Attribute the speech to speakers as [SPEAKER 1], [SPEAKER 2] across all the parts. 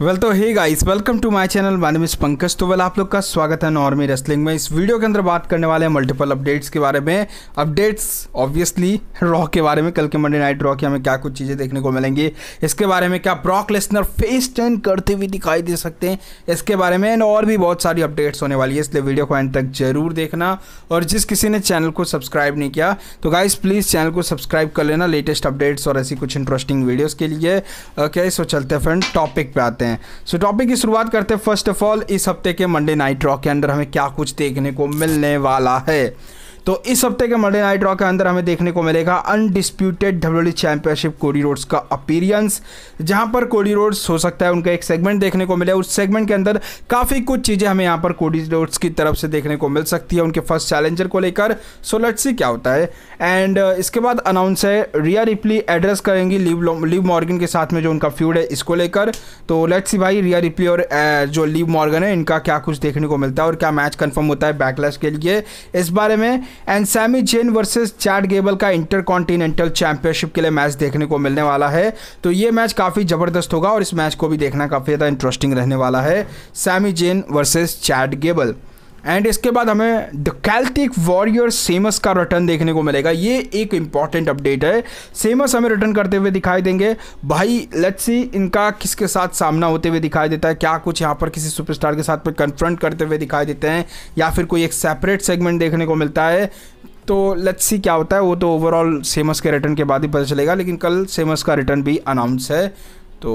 [SPEAKER 1] well तो hey guys welcome to my channel my name is Pankaj तो well आप लोग का स्वागत है नॉर्मी रेसलिंग में इस वीडियो के अंदर बात करने वाले हैं मल्टीपल अपडेट्स के बारे में अपडेट्स ऑब्वियसली रॉ के बारे में कल के मंडे नाइट रॉ के हमें क्या कुछ चीज़ें देखने को मिलेंगी इसके बारे में क्या ब्रॉक लेसनर फेस टर्न करते हुए दिखाई दे सकते हैं इसके बारे में और भी बहुत सारी अपडेट्स होने वाली है इसलिए वीडियो को एंड तक जरूर देखना और जिस किसी ने चैनल को सब्सक्राइब नहीं किया तो गाइज प्लीज़ चैनल को सब्सक्राइब कर लेना लेटेस्ट अपडेट्स और ऐसी कुछ इंटरेस्टिंग वीडियोज़ के लिए क्या सो चलते फ्रेंड टॉपिक पर आते हैं करते हैं सो टॉपिक की शुरुआत करते हैं फर्स्ट ऑफ ऑल इस हफ्ते के मंडे नाइट रॉ के अंदर हमें क्या कुछ देखने को मिलने वाला है तो इस हफ्ते के मंडे नाइट रॉ के अंदर हमें देखने को मिलेगा undisputed W championship Cody Rhodes का अपीरियंस जहां पर कोडी रोड्स हो सकता है उनका एक सेगमेंट देखने को मिले उस सेगमेंट के अंदर काफ़ी कुछ चीज़ें हमें यहाँ पर कोडी रोड्स की तरफ से देखने को मिल सकती है उनके फर्स्ट चैलेंजर को लेकर सो लेट सी क्या होता है एंड uh, इसके बाद अनाउंस है रिया रिपली एड्रेस करेंगी लिव लिव मॉर्गन के साथ में जो उनका फ्यूड है इसको लेकर तो लेट्स सी भाई रिया रिपली और uh, जो लिव मॉर्गन है इनका क्या कुछ देखने को मिलता है और क्या मैच कन्फर्म होता है बैकलैश के लिए इस बारे में and Sami Zayn versus Chad Gable का इंटर कॉन्टिनेंटल चैंपियनशिप के लिए मैच देखने को मिलने वाला है तो ये मैच काफ़ी ज़बरदस्त होगा और इस मैच को भी देखना काफ़ी ज़्यादा इंटरेस्टिंग रहने वाला है Sami Zayn versus Chad Gable and इसके बाद हमें द कैल्टिक वॉरियर सेमस का रिटर्न देखने को मिलेगा ये एक इंपॉर्टेंट अपडेट है सेमस हमें रिटर्न करते हुए दिखाई देंगे भाई लेट्स सी इनका किसके साथ सामना होते हुए दिखाई देता है क्या कुछ यहाँ पर किसी सुपरस्टार के साथ पर कन्फ्रंट करते हुए दिखाई देते हैं या फिर कोई एक सेपरेट सेगमेंट देखने को मिलता है तो लेट्स सी क्या होता है वो तो ओवरऑल सेमस के रिटर्न के बाद ही पता चलेगा लेकिन कल सेमस का रिटर्न भी अनाउंस है तो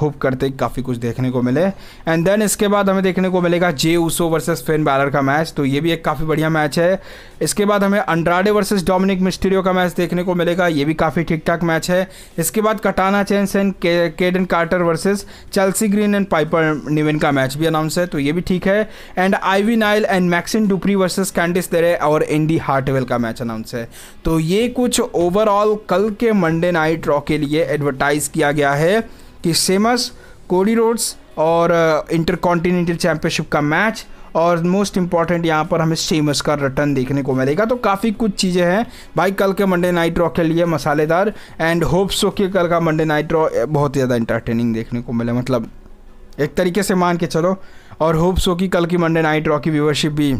[SPEAKER 1] होप करते काफ़ी कुछ देखने को मिले एंड देन इसके बाद हमें देखने को मिलेगा Jey Uso versus Finn Balor का मैच तो ये भी एक काफ़ी बढ़िया मैच है इसके बाद हमें अंड्राडे वर्सेस डोमिनिक मिस्टीरियो का मैच देखने को मिलेगा ये भी काफ़ी ठीक ठाक मैच है इसके बाद Katana Chance and Kayden Carter versus Chelsea Green and Piper Niven का मैच भी अनाउंस है तो ये भी ठीक है and Ivy Nile and Maxxine Dupri versus Candice LeRae और एंडी हार्टवेल का मैच अनाउंस है तो ये कुछ ओवरऑल कल के मंडे नाइट रॉ के लिए एडवर्टाइज़ किया गया है कि सेमस कोडी रोड्स और इंटरकॉन्टिनेंटल uh, चैम्पियनशिप का मैच और मोस्ट इंपॉर्टेंट यहाँ पर हमें सेमस का रिटर्न देखने को मिलेगा तो काफ़ी कुछ चीज़ें हैं भाई कल के मंडे नाइट रॉ के लिए मसालेदार एंड होप सो कि कल का मंडे नाइट रॉ बहुत ज़्यादा इंटरटेनिंग देखने को मिले मतलब एक तरीके से मान के चलो और होप सो कि कल की मंडे नाइट रॉ की व्यूवरशिप भी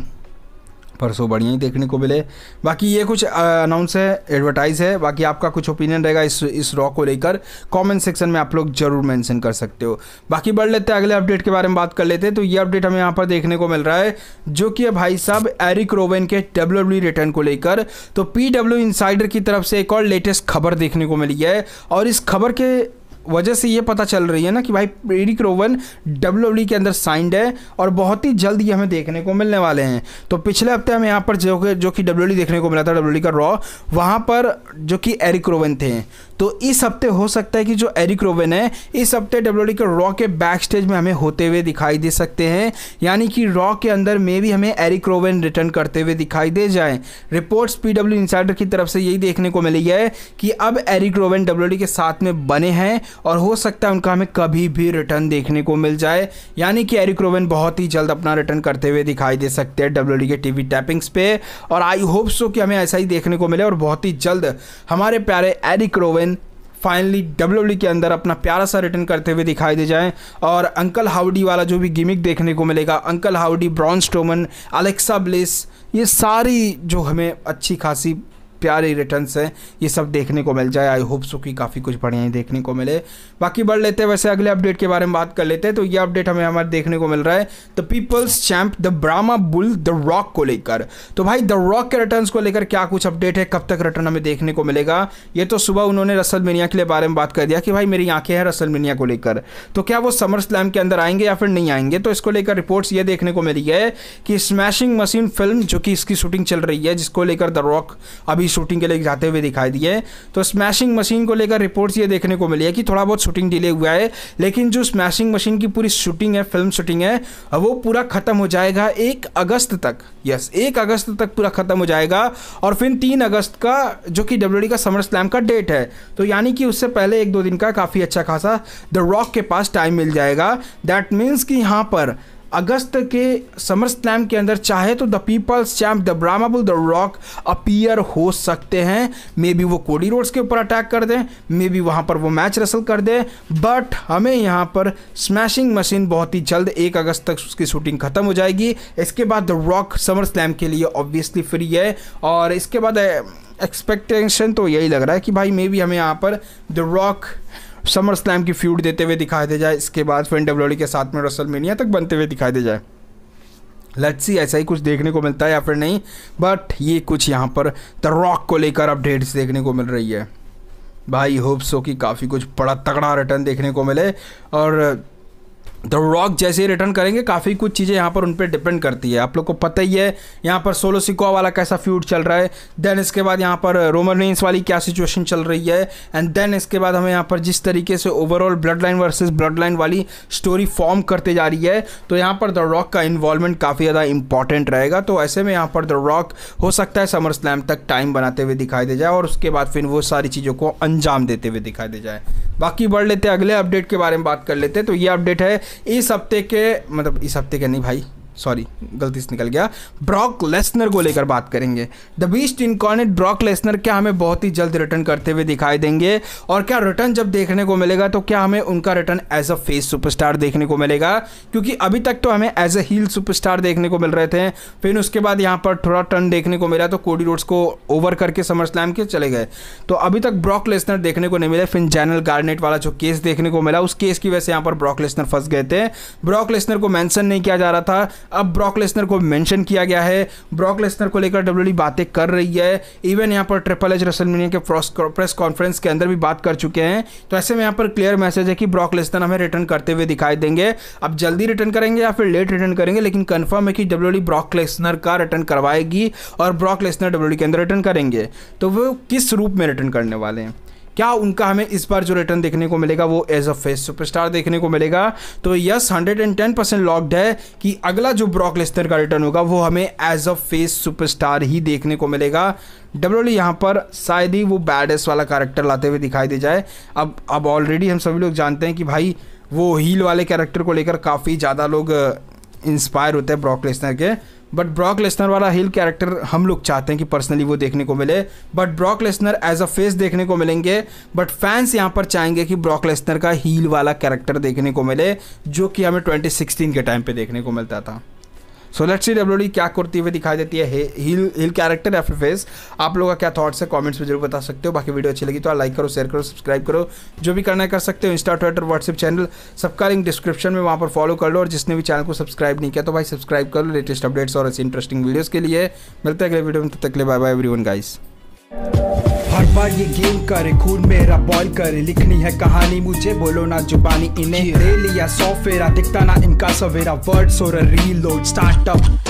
[SPEAKER 1] परसों बढ़िया ही देखने को मिले बाकी ये कुछ अनाउंस है एडवर्टाइज है बाकी आपका कुछ ओपिनियन रहेगा इस इस रॉ को लेकर कमेंट सेक्शन में आप लोग जरूर मेंशन कर सकते हो बाकी बढ़ लेते हैं अगले अपडेट के बारे में बात कर लेते हैं तो ये अपडेट हमें यहाँ पर देखने को मिल रहा है जो कि भाई साहब एरिक रोवेन के डब्ल्यू रिटर्न e को लेकर तो पी डब्ल्यू की तरफ से एक और लेटेस्ट खबर देखने को मिली है और इस खबर के वजह से ये पता चल रही है ना कि भाई एरिक रोवन डब्ल्यू के अंदर साइंड है और बहुत ही जल्द ये हमें देखने को मिलने वाले हैं तो पिछले हफ्ते हमें यहाँ पर जो कि जो कि डब्ल्यू e देखने को मिला था डब्ल्यू e का रॉ वहाँ पर जो कि एरिक रोवन थे तो इस हफ्ते हो सकता है कि जो एरिक रोवन है इस हफ्ते डब्ल्यू e के रॉ के बैक स्टेज में हमें होते हुए दिखाई दे सकते हैं यानी कि रॉ के अंदर में भी हमें एरिक रोवन रिटर्न करते हुए दिखाई दे जाए रिपोर्ट्स पी इंसाइडर की तरफ से यही देखने को मिली है कि अब एरिक रोवन डब्ल्यू के साथ में बने हैं और हो सकता है उनका हमें कभी भी रिटर्न देखने को मिल जाए यानी कि एरिक रोवेन बहुत ही जल्द अपना रिटर्न करते हुए दिखाई दे सकते हैं डब्ल्यू के टी वी टैपिंग्स पे और आई होप सो कि हमें ऐसा ही देखने को मिले और बहुत ही जल्द हमारे प्यारे एरिक रोवेन फाइनली डब्ल्यू के अंदर अपना प्यारा सा रिटर्न करते हुए दिखाई दे जाएं और अंकल हाउडी वाला जो भी गिमिक देखने को मिलेगा uncle Howdy Braun Strowman Alexa Bliss ये सारी जो हमें अच्छी खासी प्यारे रिटर्न्स हैं ये सब देखने को मिल जाए आई होप सो कि काफ़ी कुछ बढ़िया देखने को मिले बाकी बढ़ लेते हैं वैसे अगले अपडेट के बारे में बात कर लेते हैं तो ये अपडेट हमें हमारे देखने को मिल रहा है the people's champ the Brahma bull the Rock को लेकर तो भाई द रॉक के रिटर्न को लेकर क्या कुछ अपडेट है कब तक रिटर्न हमें देखने को मिलेगा ये तो सुबह उन्होंने रसल मिनिया के लिए बारे में बात कर दिया कि भाई मेरी आंखें हैं रसल मिनिया को लेकर तो क्या वो समर स्लैम के अंदर आएंगे या फिर नहीं आएंगे तो इसको लेकर रिपोर्ट्स ये देखने को मिली है कि स्मैशिंग मशीन फिल्म जो कि इसकी शूटिंग चल रही है जिसको लेकर द रॉक अभी पूरी शूटिंग के लिए जाते हुए दिखाई दिए तो स्मैशिंग मशीन को लेकर रिपोर्ट्स ये देखने को मिली है कि थोड़ा बहुत शूटिंग डिले हुआ है लेकिन जो स्मैशिंग मशीन की पूरी शूटिंग है फिल्म शूटिंग है वो पूरा ख़त्म हो जाएगा एक अगस्त तक यस एक अगस्त तक पूरा ख़त्म हो जाएगा और फिर तीन अगस्त का जो कि डब्ल्यू का समर स्लैम का डेट है तो यानी कि उससे पहले एक दो दिन का काफ़ी अच्छा खासा द रॉक के पास टाइम मिल जाएगा दैट मीन्स कि यहाँ पर अगस्त के समर स्लैम के अंदर चाहे तो the people's champ the Brahma bull the Rock appear हो सकते हैं मे बी वो कोडी रोड्स के ऊपर अटैक कर दें मे बी वहाँ पर वो मैच रसल कर दें बट हमें यहाँ पर स्मैशिंग मशीन बहुत ही जल्द एक अगस्त तक उसकी शूटिंग खत्म हो जाएगी इसके बाद द रॉक समर स्लैम के लिए ऑब्वियसली फ्री है और इसके बाद एक्सपेक्टेशन eh, तो यही लग रहा है कि भाई मे बी हमें यहाँ पर द रॉक समर स्लैम की फ्यूड देते हुए दिखाई दे जाए इसके बाद फिर डब्ल्यू के साथ में रसल मीनिया तक बनते हुए दिखाई दे जाए सी ऐसा ही कुछ देखने को मिलता है या फिर नहीं बट ये कुछ यहाँ पर द रॉक को लेकर अपडेट्स देखने को मिल रही है भाई होप्सो हो कि काफ़ी कुछ बड़ा तगड़ा रिटर्न देखने को मिले और द रॉक जैसे ही रिटर्न करेंगे काफ़ी कुछ चीज़ें यहाँ पर उन पर डिपेंड करती है आप लोग को पता ही है यहाँ पर सोलो सिकोआ वाला कैसा फ्यूड चल रहा है देन इसके बाद यहाँ पर रोमन uh, रेंस वाली क्या सिचुएशन चल रही है एंड देन इसके बाद हमें यहाँ पर जिस तरीके से overall bloodline versus bloodline वाली स्टोरी फॉर्म करते जा रही है तो यहाँ पर द रॉक का इन्वॉल्वमेंट काफ़ी ज़्यादा इंपॉर्टेंट रहेगा तो ऐसे में यहाँ पर द रॉक हो सकता है समर स्लैम तक टाइम बनाते हुए दिखाई दे जाए और उसके बाद फिर वो सारी चीज़ों को अंजाम देते हुए दिखाई दे जाए बाकी बढ़ लेते हैं अगले अपडेट के बारे में बात कर लेते हैं तो ये अपडेट है इस हफ्ते के मतलब इस हफ्ते के नहीं भाई सॉरी गलती से निकल गया ब्रॉक लेसनर को लेकर बात करेंगे the beast incarnate Brock Lesnar क्या हमें बहुत ही जल्द रिटर्न करते हुए दिखाई देंगे और क्या रिटर्न जब देखने को मिलेगा तो क्या हमें उनका return as a face superstar देखने को मिलेगा क्योंकि अभी तक तो हमें एज अ हील सुपरस्टार देखने को मिल रहे थे फिर उसके बाद यहाँ पर थोड़ा टर्न देखने को मिला तो कोडी रोड्स को ओवर करके समर स्लैम के चले गए तो अभी तक ब्रॉक लेसनर देखने को नहीं मिले फिर जैनल गार्नेट वाला जो केस देखने को मिला उस केस की वजह से यहाँ पर ब्रॉक लेसनर फंस गए थे ब्रॉक लेसनर को मैंसन नहीं किया जा रहा था अब ब्रॉक लेसनर को मेंशन किया गया है ब्रॉक लेसनर को लेकर डब्ल्यू बातें कर रही है इवन यहाँ पर ट्रिपल एच रसलमिनिया के प्रेस कॉन्फ्रेंस के अंदर भी बात कर चुके हैं तो ऐसे में यहाँ पर क्लियर मैसेज है कि ब्रॉक लेसनर हमें रिटर्न करते हुए दिखाई देंगे अब जल्दी रिटर्न करेंगे या फिर लेट रिटर्न करेंगे लेकिन कन्फर्म है कि डब्ल्यू ब्रॉक लेसनर का रिटर्न करवाएगी और ब्रॉक लेसनर डब्ल्यू के अंदर रिटर्न करेंगे तो वो किस रूप में रिटर्न करने वाले हैं क्या उनका हमें इस बार जो रिटर्न देखने को मिलेगा वो एज अ फेस सुपरस्टार देखने को मिलेगा तो yes hundred and ten percent locked है कि अगला जो ब्रॉक लेस्नर का रिटर्न होगा वो हमें एज अ फेस सुपरस्टार ही देखने को मिलेगा डब्ल्यू e यहाँ पर शायद ही वो बैड एस वाला कैरेक्टर लाते हुए दिखाई दे जाए अब अब ऑलरेडी हम सभी लोग जानते हैं कि भाई वो हील वाले कैरेक्टर को लेकर काफ़ी ज़्यादा लोग इंस्पायर होते हैं ब्रॉक लेसनर के बट ब्रॉक लेसनर वाला हिल कैरेक्टर हम लोग चाहते हैं कि पर्सनली वो देखने को मिले but Brock Lesnar as a face देखने को मिलेंगे बट फैंस यहाँ पर चाहेंगे कि ब्रॉक लेसनर का हील वाला कैरेक्टर देखने को मिले जो कि हमें 2016 के टाइम पे देखने को मिलता था सो लेट्स सी डब्ल्यू क्या करती हुई दिखाई देती है हिल हिल कैरेक्टर या फिर फेस आप लोगों का क्या थॉट्स है कमेंट्स में जरूर बता सकते हो बाकी वीडियो अच्छी लगी तो लाइक करो शेयर करो सब्सक्राइब करो जो भी करना है कर सकते हो इंस्टा ट्विटर व्हाट्सएप चैनल सबका लिंक डिस्क्रिप्शन में वहाँ पर फॉलो कर लो और जिसने भी चैनल को सब्सक्राइब नहीं किया तो भाई सब्सक्राइब कर लो लेटेस्ट अपडेट्स और ऐसी इंटरेस्टिंग वीडियोज़ के लिए मिलते हैं अगले वीडियो में तब तक ले बाय बाय एवरी गाइस हर बार ये गेम करे खून मेरा बॉल करे लिखनी है कहानी मुझे बोलो ना जुबानी इन्हें ले लिया सौ फेरा दिखता ना इनका सवेरा वर्ड्स और रीलोड स्टार्टअप